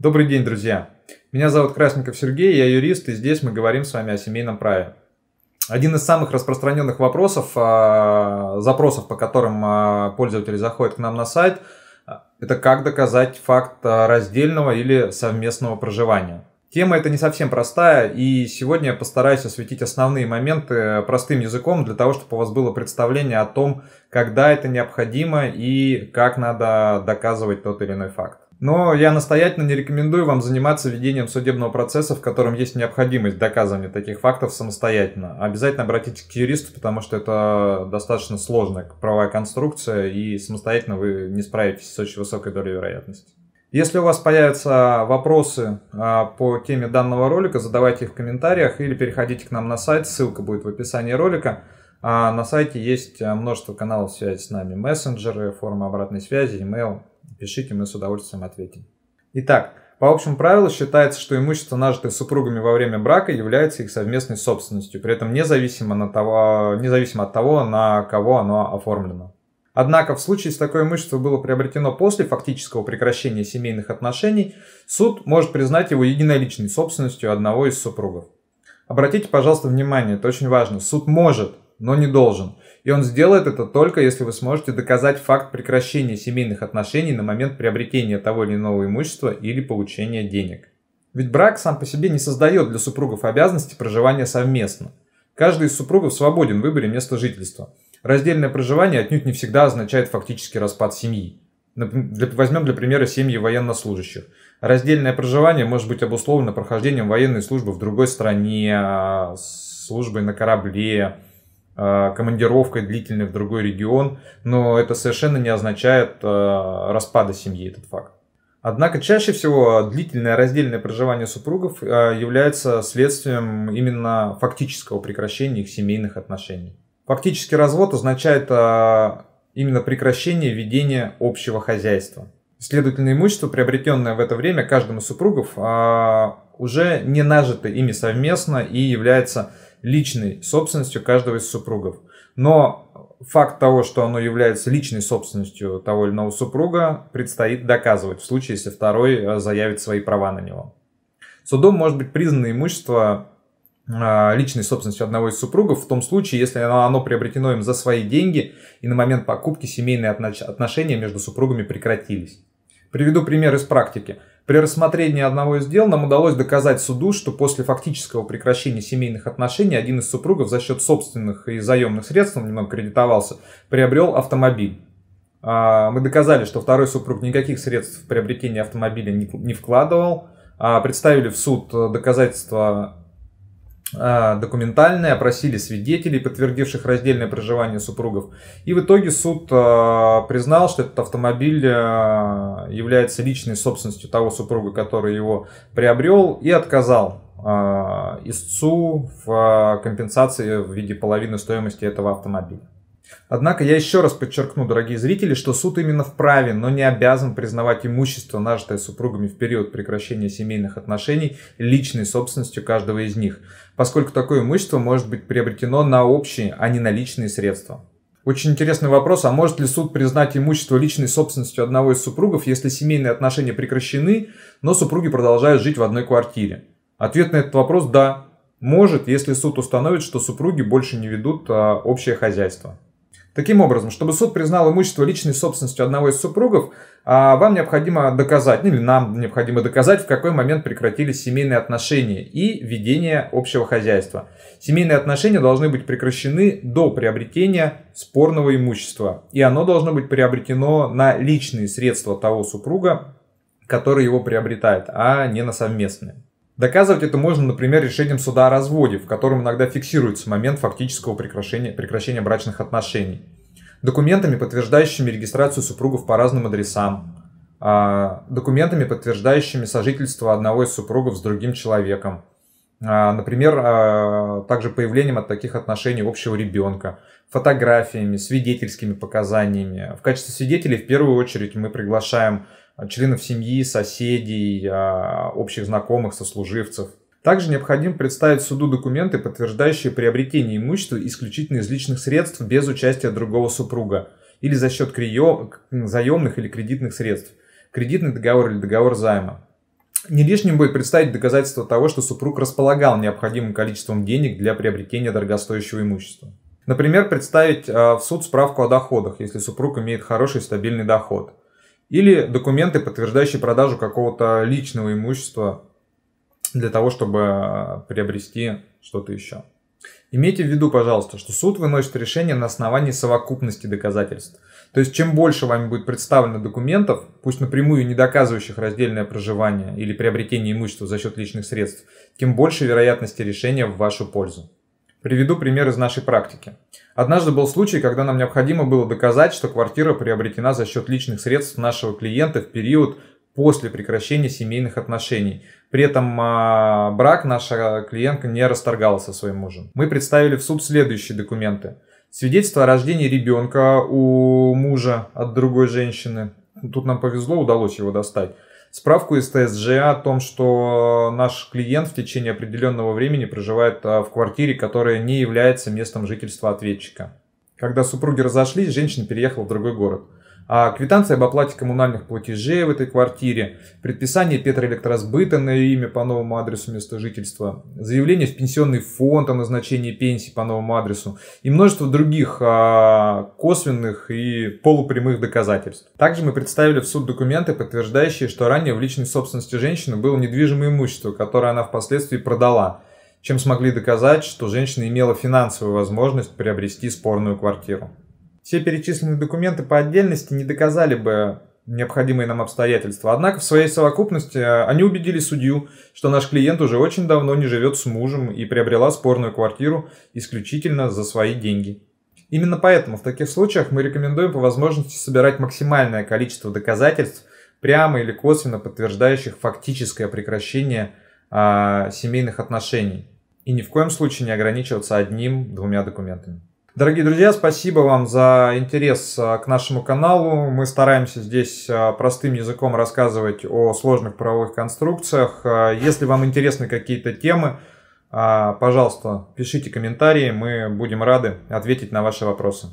Добрый день, друзья! Меня зовут Красников Сергей, я юрист, и здесь мы говорим с вами о семейном праве. Один из самых распространенных вопросов, а, запросов, по которым а, пользователи заходят к нам на сайт, это как доказать факт а, раздельного или совместного проживания. Тема эта не совсем простая, и сегодня я постараюсь осветить основные моменты э, простым языком, для того, чтобы у вас было представление о том, когда это необходимо и как надо доказывать тот или иной факт. Но я настоятельно не рекомендую вам заниматься ведением судебного процесса, в котором есть необходимость доказывания таких фактов самостоятельно. Обязательно обратитесь к юристу, потому что это достаточно сложная правовая конструкция, и самостоятельно вы не справитесь с очень высокой долей вероятности. Если у вас появятся вопросы а, по теме данного ролика, задавайте их в комментариях или переходите к нам на сайт, ссылка будет в описании ролика. А на сайте есть множество каналов связи с нами, мессенджеры, формы обратной связи, email. Пишите, мы с удовольствием ответим. Итак, по общему правилу считается, что имущество, нажитое супругами во время брака, является их совместной собственностью, при этом независимо, на того, независимо от того, на кого оно оформлено. Однако в случае, если такое имущество было приобретено после фактического прекращения семейных отношений, суд может признать его единоличной собственностью одного из супругов. Обратите, пожалуйста, внимание, это очень важно. Суд может, но не должен и он сделает это только если вы сможете доказать факт прекращения семейных отношений на момент приобретения того или иного имущества или получения денег. Ведь брак сам по себе не создает для супругов обязанности проживания совместно. Каждый из супругов свободен в выборе места жительства. Раздельное проживание отнюдь не всегда означает фактический распад семьи. Возьмем для примера семьи военнослужащих. Раздельное проживание может быть обусловлено прохождением военной службы в другой стране, а, службой на корабле, Э, командировкой длительной в другой регион, но это совершенно не означает э, распада семьи, этот факт. Однако чаще всего длительное раздельное проживание супругов э, является следствием именно фактического прекращения их семейных отношений. Фактически развод означает именно прекращение ведения общего хозяйства. Следовательно, имущество, приобретенное в это время каждому супругов, уже не нажито ими совместно и является личной собственностью каждого из супругов. Но факт того, что оно является личной собственностью того или иного супруга, предстоит доказывать в случае, если второй э, заявит свои права на него. Судом может быть признано имущество а, личной собственности одного из супругов в том случае, если оно приобретено им за свои деньги и на момент покупки семейные отношения между супругами прекратились. Приведу пример из практики. При рассмотрении одного из дел нам удалось доказать суду, что после фактического прекращения семейных отношений один из супругов за счет собственных и заемных средств, он немного кредитовался, приобрел автомобиль. А, мы доказали, что второй супруг никаких средств в приобретение автомобиля не вкладывал. А представили в суд э, доказательства а, документальные, опросили свидетелей, подтвердивших раздельное проживание супругов. И в итоге суд а, признал, что этот автомобиль а, является личной собственностью того супруга, который его приобрел, и отказал истцу в компенсации в виде половины стоимости этого автомобиля. Однако я еще раз подчеркну, дорогие зрители, что суд именно вправе, но не обязан признавать имущество, нажитое супругами в период прекращения семейных отношений, личной собственностью каждого из них, поскольку такое имущество может быть приобретено на общие, а не на личные средства. Очень интересный вопрос, а может ли суд признать имущество личной собственностью одного из супругов, если семейные отношения прекращены, но супруги продолжают жить в одной квартире? Ответ на этот вопрос – да. Может, если суд установит, что супруги больше не ведут а, общее хозяйство. Таким образом, чтобы суд признал имущество личной собственностью одного из супругов, а, вам необходимо доказать, ну или нам необходимо доказать, в какой момент прекратились семейные отношения и ведение общего хозяйства. Семейные отношения должны быть прекращены до приобретения спорного имущества, и оно должно быть приобретено на личные средства того супруга, который его приобретает, а не на совместные. Доказывать это можно, например, решением суда о разводе, в котором иногда фиксируется момент фактического прекращения, прекращения брачных отношений, документами, подтверждающими регистрацию супругов по разным адресам, а, документами, подтверждающими сожительство одного из супругов с другим человеком, а, например, а, также появлением от таких отношений общего ребенка, фотографиями, свидетельскими показаниями. В качестве свидетелей в первую очередь мы приглашаем а, членов семьи, соседей, а, общих знакомых, сослуживцев. Также необходимо представить суду документы, подтверждающие приобретение имущества исключительно из личных средств без участия другого супруга или за счет криё... заемных или кредитных средств, кредитный договор или договор займа. Не лишним будет представить доказательство того, что супруг располагал необходимым количеством денег для приобретения дорогостоящего имущества. Например, представить а, в суд справку о доходах, если супруг имеет хороший стабильный доход. Или документы, подтверждающие продажу какого-то личного имущества для того, чтобы э, приобрести что-то еще. Имейте в виду, пожалуйста, что суд выносит решение на основании совокупности доказательств. То есть, чем больше вами будет представлено документов, пусть напрямую не доказывающих раздельное проживание или приобретение имущества за счет личных средств, тем больше вероятности решения в вашу пользу. Приведу пример из нашей практики. Однажды был случай, когда нам необходимо было доказать, что квартира приобретена за счет личных средств нашего клиента в период после прекращения семейных отношений. При этом а, брак наша клиентка не расторгала со своим мужем. Мы представили в суд следующие документы. Свидетельство о рождении ребенка у мужа от другой женщины. Тут нам повезло, удалось его достать справку из ТСЖ а о том, что наш клиент в течение определенного времени проживает а, в квартире, которая не является местом жительства ответчика. Когда супруги разошлись, женщина переехала в другой город – а квитанция об оплате коммунальных платежей в этой квартире, предписание Петра Петроэлектросбыта на ее имя по новому адресу места жительства, заявление в пенсионный фонд о назначении пенсии по новому адресу и множество других а, косвенных и полупрямых доказательств. Также мы представили в суд документы, подтверждающие, что ранее в личной собственности женщины было недвижимое имущество, которое она впоследствии продала чем смогли доказать, что женщина имела финансовую возможность приобрести спорную квартиру. Все перечисленные документы по отдельности не доказали бы необходимые нам обстоятельства. Однако в своей совокупности э, они убедили судью, что наш клиент уже очень давно не живет с мужем и приобрела спорную квартиру исключительно за свои деньги. Именно поэтому в таких случаях мы рекомендуем по возможности собирать максимальное количество доказательств, прямо или косвенно подтверждающих фактическое прекращение э, семейных отношений. И ни в коем случае не ограничиваться одним-двумя документами. Дорогие друзья, спасибо вам за интерес а, к нашему каналу. Мы стараемся здесь а, простым языком рассказывать о сложных правовых конструкциях. А, если вам интересны какие-то темы, пожалуйста, пишите комментарии, мы будем рады ответить на ваши вопросы.